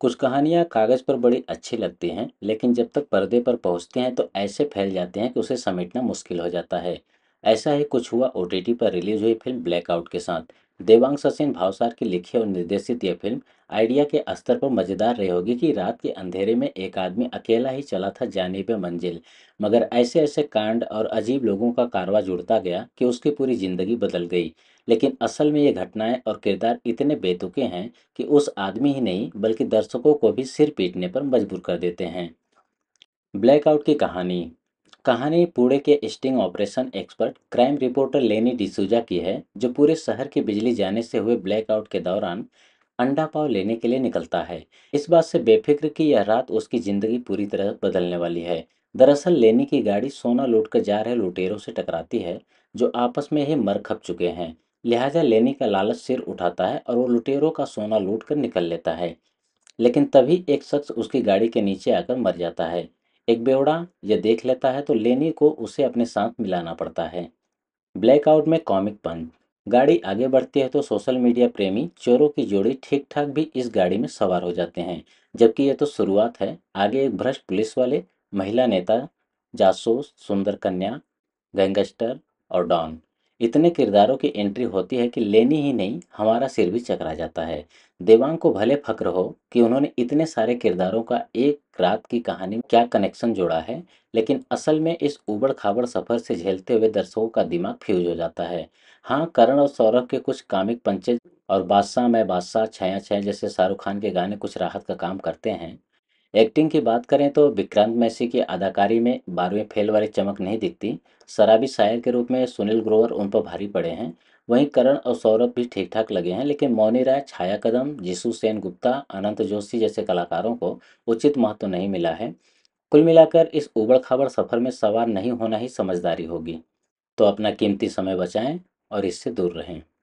कुछ कहानियाँ कागज़ पर बड़ी अच्छी लगती हैं लेकिन जब तक पर्दे पर पहुँचते हैं तो ऐसे फैल जाते हैं कि उसे समेटना मुश्किल हो जाता है ऐसा ही कुछ हुआ ओ पर रिलीज़ हुई फिल्म ब्लैकआउट के साथ देवांग सचिन भावसार की लिखी और निर्देशित यह फिल्म आइडिया के स्तर पर मज़ेदार रही होगी कि रात के अंधेरे में एक आदमी अकेला ही चला था जाने पे मंजिल मगर ऐसे ऐसे कांड और अजीब लोगों का कारवा जुड़ता गया कि उसकी पूरी ज़िंदगी बदल गई लेकिन असल में ये घटनाएं और किरदार इतने बेतुके हैं कि उस आदमी ही नहीं बल्कि दर्शकों को भी सिर पीटने पर मजबूर कर देते हैं ब्लैकआउट की कहानी कहानी पुणे के sting operation expert crime reporter Lenny D'Souza की है जो पूरे शहर की बिजली जाने से हुए ब्लैकआउट के दौरान अंडा पाव लेने के लिए निकलता है इस बात से बेफिक्र कि यह रात उसकी जिंदगी पूरी तरह बदलने वाली है दरअसल लेनी की गाड़ी सोना लूट कर जा रहे लुटेरों से टकराती है जो आपस में ही मर खप चुके हैं लिहाजा लेनी का लालच सिर उठाता है और वो लुटेरों का सोना लूट कर निकल लेता है लेकिन तभी एक शख्स उसकी गाड़ी के नीचे आकर मर जाता है एक बेवड़ा यह देख लेता है तो लेनी को उसे अपने साथ मिलाना पड़ता है ब्लैकआउट में कॉमिक पंच गाड़ी आगे बढ़ती है तो सोशल मीडिया प्रेमी चोरों की जोड़ी ठीक ठाक भी इस गाड़ी में सवार हो जाते हैं जबकि ये तो शुरुआत है आगे एक भ्रष्ट पुलिस वाले महिला नेता जासूस सुंदर कन्या गैंगस्टर और डॉन इतने किरदारों की एंट्री होती है कि लेनी ही नहीं हमारा सिर भी चकरा जाता है देवांग को भले फक्र हो कि उन्होंने इतने सारे किरदारों का एक रात की कहानी में क्या कनेक्शन जोड़ा है लेकिन असल में इस उबड़ खाबड़ सफ़र से झेलते हुए दर्शकों का दिमाग फ्यूज हो जाता है हाँ करण और सौरभ के कुछ कामिक पंचे और बादशाह मैं बादशाह छाया छाया जैसे शाहरुख खान के गाने कुछ राहत का काम करते हैं एक्टिंग की बात करें तो विक्रांत मैसी की अदाकारी में बारहवें फेल वाली चमक नहीं दिखती शराबी शायर के रूप में सुनील ग्रोवर उन पर भारी पड़े हैं वहीं करण और सौरभ भी ठीक ठाक लगे हैं लेकिन मौनी राय छाया कदम जिसू सेन गुप्ता अनंत जोशी जैसे कलाकारों को उचित महत्व नहीं मिला है कुल मिलाकर इस उबड़ खाबड़ सफ़र में सवार नहीं होना ही समझदारी होगी तो अपना कीमती समय बचाएं और इससे दूर रहें